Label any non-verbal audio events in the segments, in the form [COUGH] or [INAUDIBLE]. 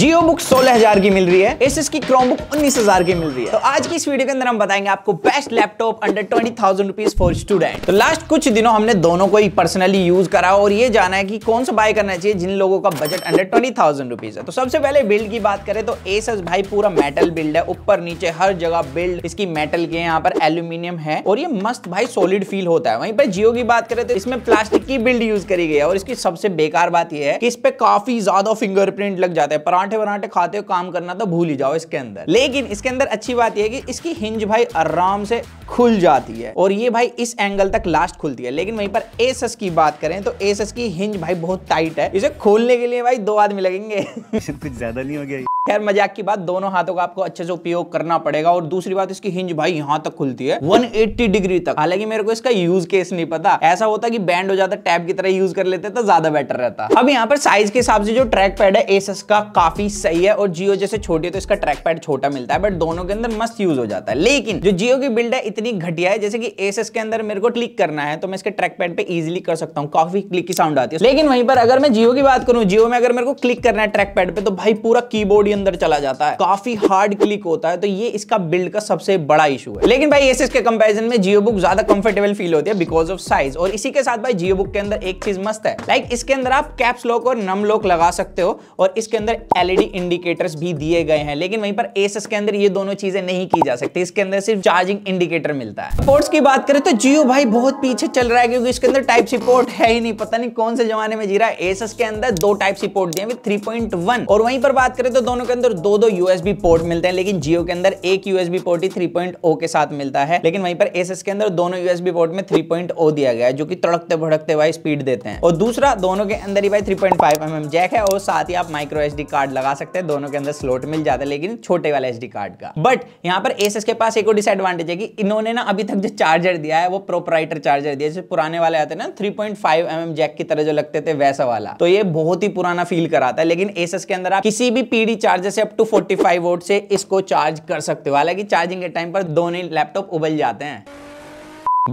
जियो book सोलह हजार की मिल रही है एस की क्रोम बुक उन्नीस हजार की मिल रही है तो आज की इस वीडियो के अंदर हम बताएंगे आपको best laptop under twenty thousand rupees for student तो लास्ट कुछ दिनों हमने दोनों को ही पर्सनली यूज करा और ये जाना है कि कौन सा बाय करना चाहिए जिन लोगों का budget under twenty thousand rupees है तो सबसे पहले बिल्ड की बात करें तो एस भाई पूरा मेटल बिल्ड है ऊपर नीचे हर जगह बिल्ड इसकी मेटल के यहाँ पर एल्यूमिनियम है और ये मस्त भाई सॉलिड फील होता है वहीं पर जियो की बात करें तो इसमें प्लास्टिक की बिल्ड यूज करी गई है और इसकी सबसे बेकार बात यह है कि इस पर काफी ज्यादा फिंगरप्रिंट लग जाता है पराठे वराठे खाते हो काम करना तो भूल ही जाओ इसके अंदर लेकिन इसके अंदर अच्छी बात यह है कि इसकी हिंज भाई आराम से खुल जाती है और ये भाई इस एंगल तक लास्ट खुलती है लेकिन वहीं पर एसस की बात करें तो एसस की हिंज भाई बहुत टाइट है इसे खोलने के लिए भाई दो आदमी लगेंगे [LAUGHS] कुछ ज्यादा नहीं हो गया खैर मजाक की बात दोनों हाथों का आपको अच्छे से उपयोग करना पड़ेगा और दूसरी बात इसकी हिंज भाई यहाँ तक खुलती है 180 डिग्री तक हालांकि मेरे को इसका यूज केस नहीं पता ऐसा होता कि बैंड हो जाता टैब की तरह यूज कर लेते तो ज्यादा बेटर रहता अब यहाँ पर साइज के हिसाब से जो ट्रैक पैड है एस का काफी सही है और जियो जैसे छोटी तो इसका ट्रैक पैड छोटा मिलता है बट दोनों के अंदर मस्त यूज हो जाता है लेकिन जो जियो की बिल्ड है इतनी घटिया है जैसे कि एस के अंदर मेरे को क्लिक करना है तो मैं इसके ट्रैक पैड पर इजिली कर सकता हूँ काफी क्लिक की साउंड आती है लेकिन वहीं पर अगर मैं जियो की बात करूँ जियो में अगर मेरे को क्लिक करना है ट्रैक पैड पर तो भाई पूरा कीबोर्ड ही अंदर चला जाता है काफी हार्ड क्लिक होता है तो ये इसका बिल्ड का सबसे बड़ा इशू है लेकिन भाई एस के कंपेरिजन में जियो बुक ज्यादा कंफर्टेबल फील होती है बिकॉज ऑफ साइज और इसी के साथ भाई जियो बुक के अंदर एक चीज मस्त है लाइक इसके अंदर आप कैप्स लॉक और नम लॉक लगा सकते हो और इसके अंदर एल एलईडी इंडिकेटर्स भी दिए गए हैं लेकिन वहीं पर एसएस के अंदर ये दोनों चीजें नहीं की जा सकती इसके अंदर सिर्फ चार्जिंग इंडिकेटर मिलता है पोर्ट्स की बात करें तो जियो भाई बहुत पीछे चल रहा है क्योंकि इसके अंदर टाइप सी पोर्ट है ही नहीं पता नहीं कौन से जमाने में जी रहा है एसएस के अंदर दो टाइप सी पोर्ट दिए थ्री पॉइंट वन और वहीं पर बात करें तो दोनों के अंदर दो दो यूएसबी पोर्ट मिलते हैं लेकिन जियो के अंदर एक यूएसबी पोर्ट ही थ्री oh के साथ मिलता है लेकिन वहीं पर एसएस के अंदर दोनों यूएसबी पोर्ट में थ्री oh दिया गया है जो की तड़कते भड़कते भाई स्पीड देते हैं और दूसरा दोनों के अंदर ही भाई three point five M M jack है और साथ ही आप माइक्रो एच कार्ड लगा सकते हैं दोनों के अंदर स्लोट मिल जाता है लेकिन छोटे वाला एच कार्ड का बट यहाँ पर एस के पास एक और डिसएडवांटेज है कि इन्होंने ना अभी तक जो चार्जर दिया है वो प्रोपराइटर चार्जर दिया जैसे पुराने वाले आते ना थ्री पॉइंट mm जैक की तरह जो लगते थे वैसा वाला तो ये बहुत ही पुराना फील कराता है लेकिन एस के अंदर आप किसी भी पीडी चार्जर से अप टू फोर्टी वोट से इसको चार्ज कर सकते हो हालांकि चार्जिंग के टाइम पर दोनों लैपटॉप उबल जाते हैं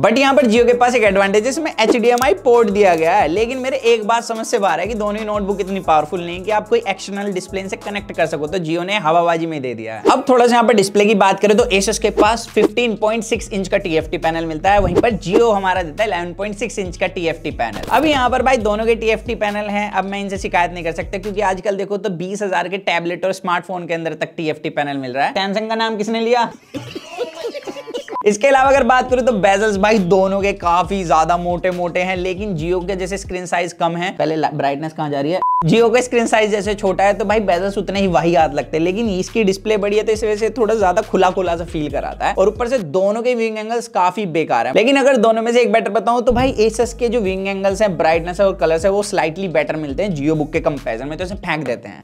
बट यहाँ पर जियो के पास एक एडवांटेज इसमें एच पोर्ट दिया गया है लेकिन मेरे एक बात समझ से बाहर है कि दोनों ही नोटबुक इतनी पावरफुल नहीं कि आप कोई एक्सटर्नल डिस्प्ले से कनेक्ट कर सको तो जियो ने हवाबाजी में दे दिया है अब थोड़ा सा यहाँ पर डिस्प्ले की बात करें तो एसस के पास 15.6 इंच का टीएफटी पैनल मिलता है वहीं पर जियो हमारा देता है इलेवन इंच का टीएफटी पैनल अब यहाँ पर भाई दोनों के टीएफटी पैनल है अब मैं इनसे शिकायत नहीं कर सकता क्योंकि आजकल देखो तो बीस के टैबलेट और स्मार्टफोन के अंदर तक टीएफटी पैनल मिल रहा है सैमसंग का नाम किसने लिया इसके अलावा अगर बात करें तो बेजल्स भाई दोनों के काफी ज्यादा मोटे मोटे हैं लेकिन जियो के जैसे स्क्रीन साइज कम है पहले ब्राइटनेस कहाँ जा रही है जियो का स्क्रीन साइज जैसे छोटा है तो भाई बेजल्स उतने ही वही याद लगते हैं लेकिन इसकी डिस्प्ले बड़ी है तो इस वजह से थोड़ा ज्यादा खुला खुला सा फील कराता है और ऊपर से दोनों के विंग एंगल्स काफी बेकार है लेकिन अगर दोनों में से एक बेटर बताऊं तो भाई एसएस के जो विंग एंगल्स है ब्राइटनेस है और कलर है वो स्लाइटली बेटर मिलते हैं जियो बुक के कंपेरिजन में तो इसे फेंक देते हैं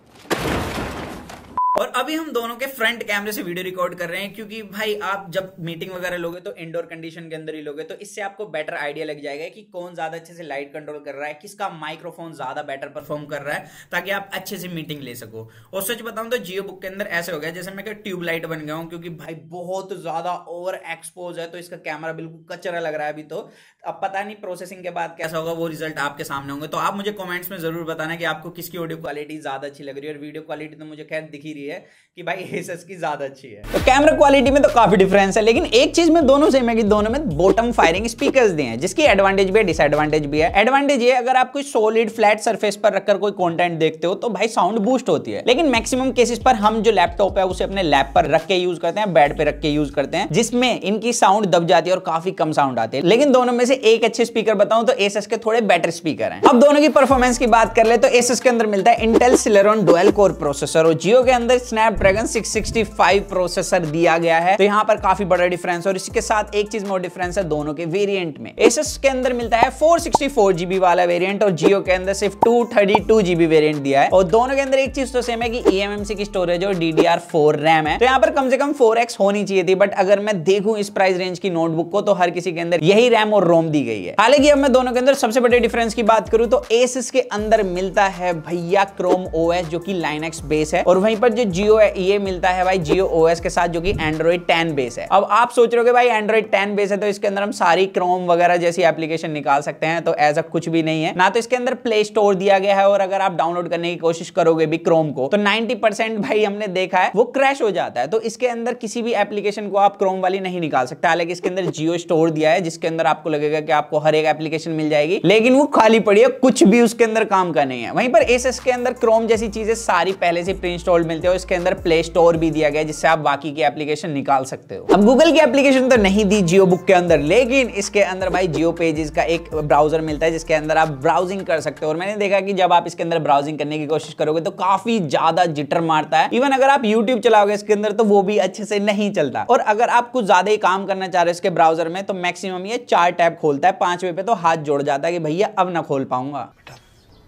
और अभी हम दोनों के फ्रंट कैमरे से वीडियो रिकॉर्ड कर रहे हैं क्योंकि भाई आप जब मीटिंग वगैरह लोगे तो इंडोर कंडीशन के अंदर ही लोगे तो इससे आपको बेटर आइडिया लग जाएगा कि कौन ज्यादा अच्छे से लाइट कंट्रोल कर रहा है किसका माइक्रोफोन ज्यादा बेटर परफॉर्म कर रहा है ताकि आप अच्छे से मीटिंग ले सको और सच बताऊं तो जियो बुक के अंदर ऐसे हो गया जैसे मैं ट्यूबलाइट बन गया हूँ क्योंकि भाई बहुत ज्यादा ओवर एक्सपोज है तो इसका कैमरा बिल्कुल कचरा लग रहा है अभी तो अब पता नहीं प्रोसेसिंग के बाद कैसा होगा वो रिजल्ट आपके सामने होंगे तो आप मुझे कॉमेंट्स में जरूर बताना कि आपको किसकी ऑडियो क्वालिटी ज्यादा अच्छी लग रही है और वीडियो क्वालिटी तो मुझे खैर दिखी रही की है कि भाई [LAUGHS] एसस की ज्यादा अच्छी है तो कैमरा क्वालिटी में तो काफी डिफरेंस है लेकिन एक चीज में दोनों सेम है कि दोनों में बॉटम फायरिंग स्पीकर दिए हैं जिसकी एडवांटेज भी है डिसएडवांटेज भी है एडवांटेज ये अगर आप कोई सोलिड फ्लैट सर्फेस पर रखकर कोई कॉन्टेंट देखते हो तो भाई साउंड बूस्ट होती है लेकिन मैक्सिमम केसेस पर हम जो लैपटॉप है उसे अपने लैप पर रख के यूज करते हैं बेड पे रख के यूज करते हैं जिसमें इनकी साउंड दब जाती है और काफी कम साउंड आती है लेकिन दोनों में से एक अच्छे स्पीकर बताऊं तो एसएस के थोड़े बेटर स्पीकर हैं अब दोनों की परफॉर्मेंस की बात कर ले तो एसएस के अंदर मिलता है Intel Celeron dual core processor और जियो के अंदर अंदर स्नैपड्रैगन 665 प्रोसेसर दिया गया है तो यहाँ पर काफी बड़ा डिफरेंस और इसके साथ एक चीज में डिफरेंस है दोनों के वेरियंट में एस के अंदर मिलता है फोर वाला वेरियंट और जियो के अंदर सिर्फ टू थर्टी दिया है और दोनों के अंदर एक चीज तो सेम है e की ईएमएमसी की स्टोरेज और डी रैम है तो यहाँ पर कम से कम फोर होनी चाहिए थी बट अगर मैं देखू इस प्राइस रेंज की नोटबुक को तो हर किसी के अंदर यही रैम और रोम दी गई है हालांकि अब मैं दोनों के अंदर सबसे बड़े डिफरेंस की बात करूं तो एसिस के अंदर मिलता है भैया क्रोम ओएस जो कि लाइन बेस है और वहीं पर जो जो जियो ये e मिलता है भाई जियो ओ के साथ जो कि एंड्रॉइड टेन बेस है अब आप सोच रहे हो भाई एंड्रॉइड टेन बेस है तो इसके अंदर हम सारी क्रोम वगैरह जैसी एप्लीकेशन निकाल सकते हैं तो एज अ कुछ भी नहीं है ना तो इसके अंदर प्ले स्टोर दिया गया है और अगर आप डाउनलोड करने की कोशिश करोगे भी क्रोम को तो नाइनटी भाई हमने देखा है वो क्रैश हो जाता है तो इसके अंदर किसी भी एप्लीकेशन को आप क्रोम वाली नहीं निकाल सकते हालांकि इसके अंदर जियो स्टोर दिया है जिसके अंदर आपको लगेगा कि आपको हर एक एप्लीकेशन मिल जाएगी लेकिन वो खाली पड़ी है कुछ भी उसके अंदर काम का नहीं है वहीं पर एस के अंदर क्रोम जैसी चीजें सारी पहले से प्री इंस्टॉल्ड मिलती है हो इसके अंदर प्ले स्टोर भी दिया गया जिससे आप बाकी की एप्लीकेशन निकाल सकते हो अब गूगल की एप्लीकेशन तो नहीं दी जियो बुक के अंदर लेकिन इसके अंदर भाई जियो पेजेस का एक ब्राउजर मिलता है जिसके अंदर आप ब्राउजिंग कर सकते हो और मैंने देखा कि जब आप इसके अंदर ब्राउजिंग करने की कोशिश करोगे तो काफी ज्यादा जिटर मारता है इवन अगर आप यूट्यूब चलाओगे इसके अंदर तो वो भी अच्छे से नहीं चलता और अगर आप कुछ ज्यादा ही काम करना चाह रहे हो इसके ब्राउजर में तो मैक्सिमम ये चार टैब खोलता है पांचवे पे तो हाथ जोड़ जाता है कि भैया अब ना खोल पाऊंगा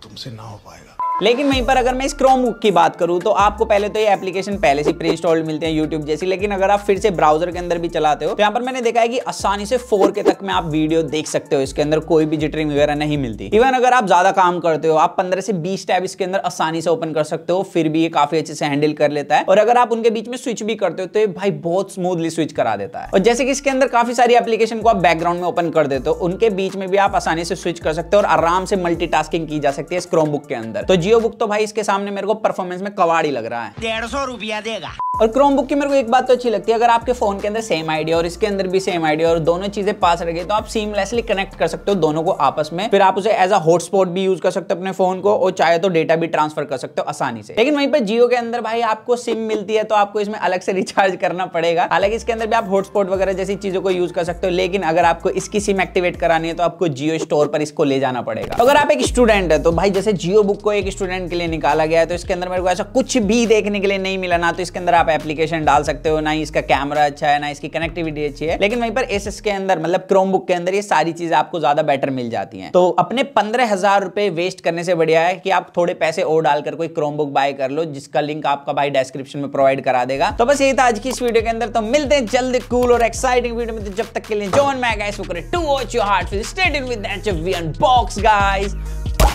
तुमसे ना हो पाएगा लेकिन वहीं पर अगर मैं इस क्रोमबुक की बात करूं तो आपको पहले तो ये एप्लीकेशन पहले से प्री इंस्टॉल्ड मिलते हैं यूट्यूब जैसी लेकिन अगर आप फिर से ब्राउजर के अंदर भी चलाते हो तो यहाँ पर मैंने देखा है कि आसानी से फोर के तक में आप वीडियो देख सकते हो इसके अंदर कोई भी जिटरिंग वगैरह नहीं मिलती इवन अगर आप ज्यादा काम करते हो आप पंद्रह से बीस टैब इसके अंदर आसानी से ओपन कर सकते हो फिर भी ये काफी अच्छे से हैंडल कर लेता है और अगर आप उनके बीच में स्विच भी करते हो तो ये भाई बहुत स्मूथली स्विच करा देता है और जैसे कि इसके अंदर काफी सारी एप्लीकेशन को आप बैकग्राउंड में ओपन कर देते हो उनके बीच में भी आप आसानी से स्विच कर सकते हो और आराम से मल्टी की जा सकती है इस क्रोमबुक के अंदर तो जियो बुक तो भाई इसके सामने मेरे को परफॉर्मेंस में कवाड़ी लग रहा है डेढ़ सौ रुपया देगा और क्रोम बुक की मेरे को एक बात तो अच्छी लगती है अगर आपके फोन के अंदर सेम आइडिया और इसके अंदर भी सेम आइडिया और दोनों चीजें पास रखे तो आप सीमलेसली कनेक्ट कर सकते हो दोनों को आपस में फिर आप उसे एज अ हॉटस्पॉट भी यूज कर सकते हो अपने फोन को और चाहे तो डेटा भी ट्रांसफर कर सकते हो आसानी से लेकिन वहीं पर जियो के अंदर भाई आपको सिम मिलती है तो आपको इसमें अलग से रिचार्ज करना पड़ेगा हालांकि इसके अंदर भी आप हॉटस्पॉट वगैरह जैसी चीजों को यूज कर सकते हो लेकिन अगर आपको इसकी सिम एक्टिवेट करानी है तो आपको जियो स्टोर पर इसको ले जाना पड़ेगा अगर आप एक स्टूडेंट है तो भाई जैसे जियो बुक को एक स्टूडेंट के लिए निकाला गया है तो इसके अंदर मेरे को ऐसा कुछ भी देखने के लिए नहीं मिला ना तो इसके अंदर आप एप्लीकेशन डाल सकते हो ना इसका कैमरा अच्छा है ना इसकी कनेक्टिविटी अच्छी है लेकिन वहीं पर एस के अंदर मतलब क्रोम के अंदर ये सारी चीज आपको ज्यादा बेटर मिल जाती है तो अपने पंद्रह वेस्ट करने से बढ़िया है कि आप थोड़े पैसे और डालकर कोई क्रोम बाय कर लो जिसका लिंक आपका भाई डिस्क्रिप्शन में प्रोवाइड करा देगा तो बस यही था आज की इस वीडियो के अंदर तो मिलते हैं जल्द कूल और एक्साइटिंग वीडियो में तो जब तक के लिए जोन मैं to watch your heart state in with HFV unbox guys